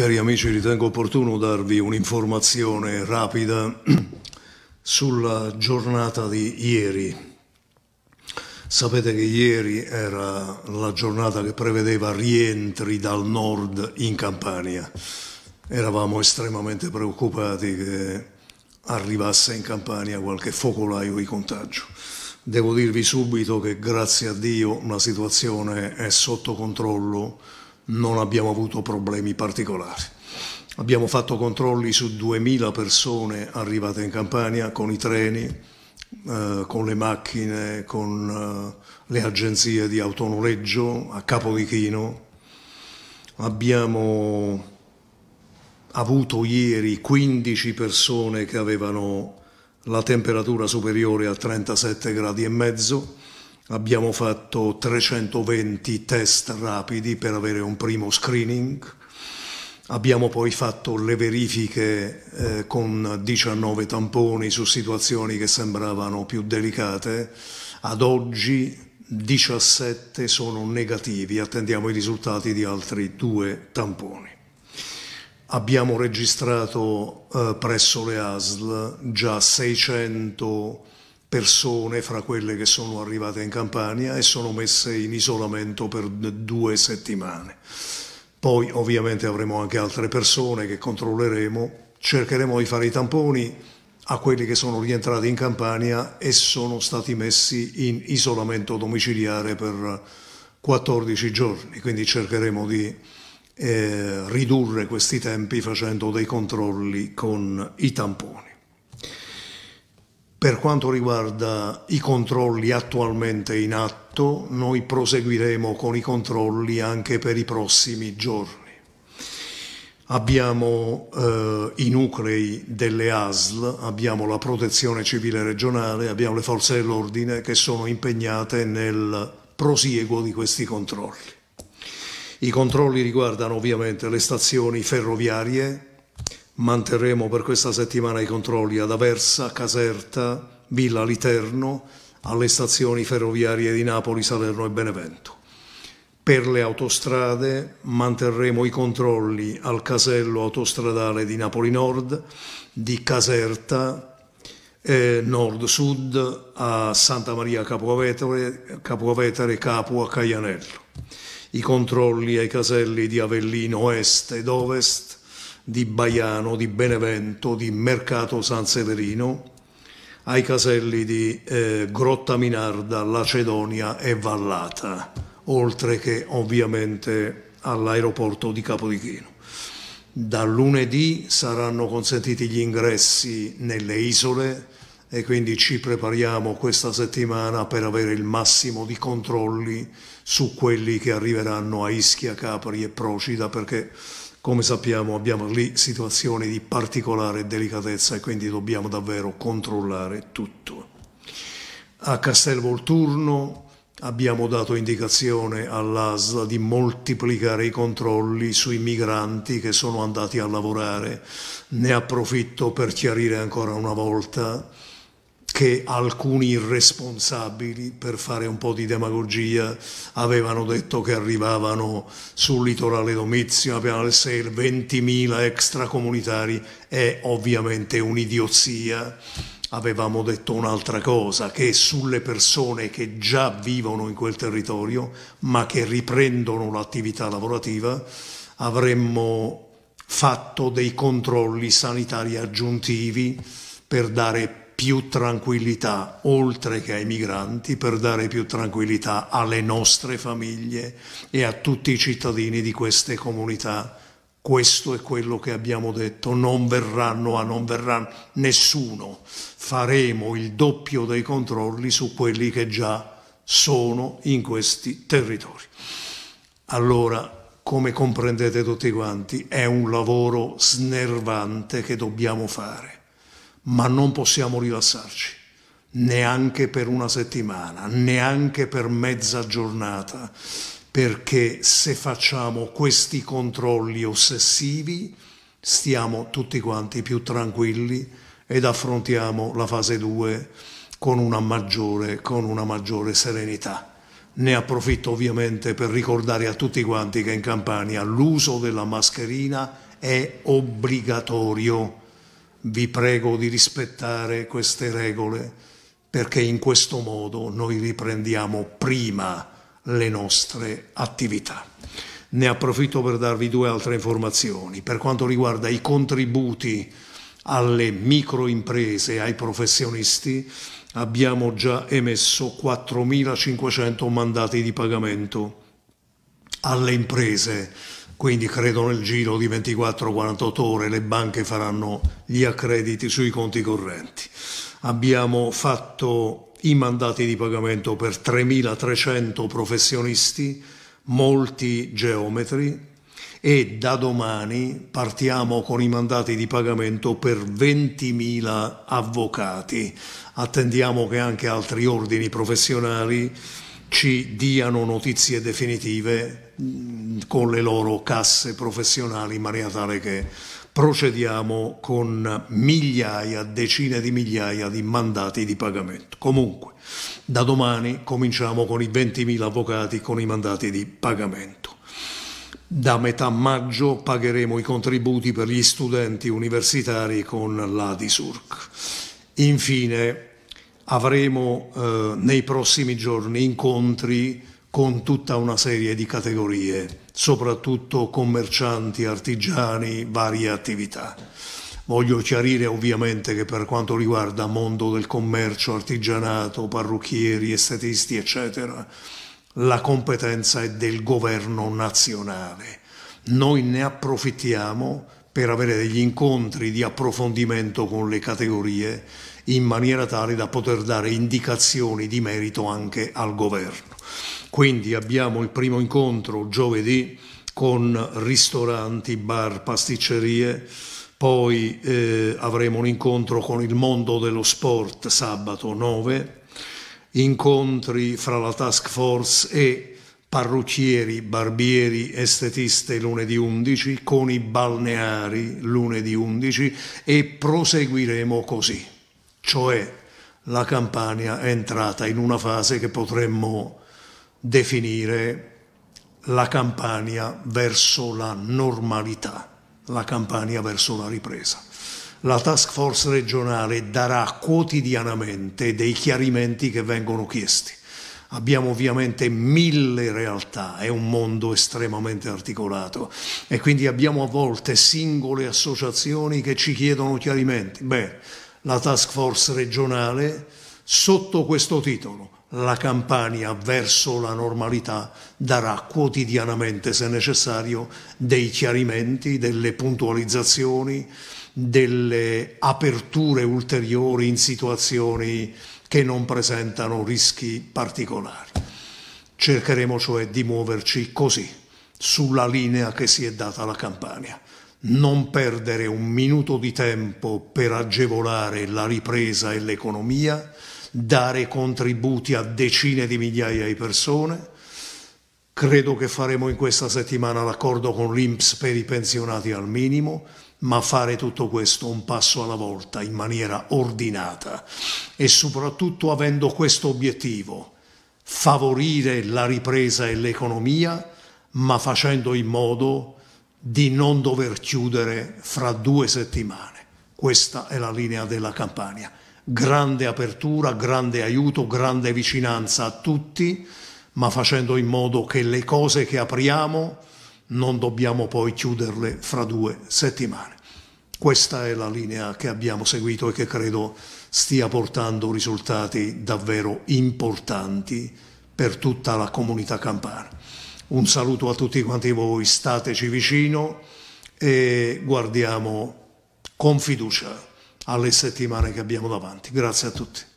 Cari amici, ritengo opportuno darvi un'informazione rapida sulla giornata di ieri. Sapete che ieri era la giornata che prevedeva rientri dal nord in Campania. Eravamo estremamente preoccupati che arrivasse in Campania qualche focolaio di contagio. Devo dirvi subito che grazie a Dio la situazione è sotto controllo non abbiamo avuto problemi particolari. Abbiamo fatto controlli su 2000 persone arrivate in Campania con i treni, eh, con le macchine, con eh, le agenzie di autonoleggio a capo di Chino. Abbiamo avuto ieri 15 persone che avevano la temperatura superiore a 37 gradi e mezzo Abbiamo fatto 320 test rapidi per avere un primo screening, abbiamo poi fatto le verifiche eh, con 19 tamponi su situazioni che sembravano più delicate, ad oggi 17 sono negativi, attendiamo i risultati di altri due tamponi. Abbiamo registrato eh, presso le ASL già 600 persone fra quelle che sono arrivate in Campania e sono messe in isolamento per due settimane. Poi ovviamente avremo anche altre persone che controlleremo, cercheremo di fare i tamponi a quelli che sono rientrati in Campania e sono stati messi in isolamento domiciliare per 14 giorni, quindi cercheremo di eh, ridurre questi tempi facendo dei controlli con i tamponi. Per quanto riguarda i controlli attualmente in atto, noi proseguiremo con i controlli anche per i prossimi giorni. Abbiamo eh, i nuclei delle ASL, abbiamo la protezione civile regionale, abbiamo le forze dell'ordine che sono impegnate nel prosieguo di questi controlli. I controlli riguardano ovviamente le stazioni ferroviarie, Manterremo per questa settimana i controlli ad Aversa, Caserta, Villa Literno, alle stazioni ferroviarie di Napoli, Salerno e Benevento. Per le autostrade manterremo i controlli al casello autostradale di Napoli Nord, di Caserta, eh, Nord-Sud a Santa Maria Capuavetare, Capuavetare Capua Caianello. I controlli ai caselli di Avellino Est ed Ovest di Baiano, di Benevento, di Mercato San Severino, ai caselli di eh, Grotta Minarda, Lacedonia e Vallata, oltre che ovviamente all'aeroporto di Capodichino. Da lunedì saranno consentiti gli ingressi nelle isole e quindi ci prepariamo questa settimana per avere il massimo di controlli su quelli che arriveranno a Ischia, Capri e Procida perché come sappiamo abbiamo lì situazioni di particolare delicatezza e quindi dobbiamo davvero controllare tutto. A Castel Volturno abbiamo dato indicazione all'ASL di moltiplicare i controlli sui migranti che sono andati a lavorare. Ne approfitto per chiarire ancora una volta che alcuni irresponsabili, per fare un po' di demagogia, avevano detto che arrivavano sul litorale domizio, a Piana del 20.000 extracomunitari, è ovviamente un'idiozia. Avevamo detto un'altra cosa, che sulle persone che già vivono in quel territorio, ma che riprendono l'attività lavorativa, avremmo fatto dei controlli sanitari aggiuntivi per dare più tranquillità oltre che ai migranti, per dare più tranquillità alle nostre famiglie e a tutti i cittadini di queste comunità. Questo è quello che abbiamo detto, non verranno a non verranno nessuno, faremo il doppio dei controlli su quelli che già sono in questi territori. Allora, come comprendete tutti quanti, è un lavoro snervante che dobbiamo fare ma non possiamo rilassarci, neanche per una settimana, neanche per mezza giornata, perché se facciamo questi controlli ossessivi stiamo tutti quanti più tranquilli ed affrontiamo la fase 2 con una maggiore, con una maggiore serenità. Ne approfitto ovviamente per ricordare a tutti quanti che in Campania l'uso della mascherina è obbligatorio vi prego di rispettare queste regole perché in questo modo noi riprendiamo prima le nostre attività. Ne approfitto per darvi due altre informazioni. Per quanto riguarda i contributi alle microimprese, ai professionisti, abbiamo già emesso 4.500 mandati di pagamento alle imprese quindi credo nel giro di 24-48 ore le banche faranno gli accrediti sui conti correnti. Abbiamo fatto i mandati di pagamento per 3.300 professionisti, molti geometri e da domani partiamo con i mandati di pagamento per 20.000 avvocati. Attendiamo che anche altri ordini professionali ci diano notizie definitive mm, con le loro casse professionali in maniera tale che procediamo con migliaia, decine di migliaia di mandati di pagamento. Comunque, da domani cominciamo con i 20.000 avvocati con i mandati di pagamento. Da metà maggio pagheremo i contributi per gli studenti universitari con l'Adisurc. Infine, avremo eh, nei prossimi giorni incontri con tutta una serie di categorie, soprattutto commercianti, artigiani, varie attività. Voglio chiarire ovviamente che per quanto riguarda mondo del commercio, artigianato, parrucchieri, estetisti, eccetera, la competenza è del governo nazionale. Noi ne approfittiamo per avere degli incontri di approfondimento con le categorie in maniera tale da poter dare indicazioni di merito anche al governo. Quindi abbiamo il primo incontro giovedì con ristoranti, bar, pasticcerie, poi eh, avremo un incontro con il mondo dello sport sabato 9, incontri fra la task force e parrucchieri, barbieri, estetiste lunedì 11, con i balneari lunedì 11 e proseguiremo così. Cioè la Campania è entrata in una fase che potremmo definire la Campania verso la normalità, la Campania verso la ripresa la task force regionale darà quotidianamente dei chiarimenti che vengono chiesti abbiamo ovviamente mille realtà, è un mondo estremamente articolato e quindi abbiamo a volte singole associazioni che ci chiedono chiarimenti. Beh, la task force regionale sotto questo titolo, la campagna verso la normalità darà quotidianamente, se necessario, dei chiarimenti, delle puntualizzazioni, delle aperture ulteriori in situazioni che non presentano rischi particolari. Cercheremo cioè di muoverci così, sulla linea che si è data la Campania. Non perdere un minuto di tempo per agevolare la ripresa e l'economia, dare contributi a decine di migliaia di persone. Credo che faremo in questa settimana l'accordo con l'INPS per i pensionati al minimo, ma fare tutto questo un passo alla volta, in maniera ordinata e soprattutto avendo questo obiettivo, favorire la ripresa e l'economia, ma facendo in modo di non dover chiudere fra due settimane. Questa è la linea della campagna. Grande apertura, grande aiuto, grande vicinanza a tutti, ma facendo in modo che le cose che apriamo non dobbiamo poi chiuderle fra due settimane. Questa è la linea che abbiamo seguito e che credo stia portando risultati davvero importanti per tutta la comunità campana. Un saluto a tutti quanti voi, stateci vicino e guardiamo con fiducia alle settimane che abbiamo davanti. Grazie a tutti.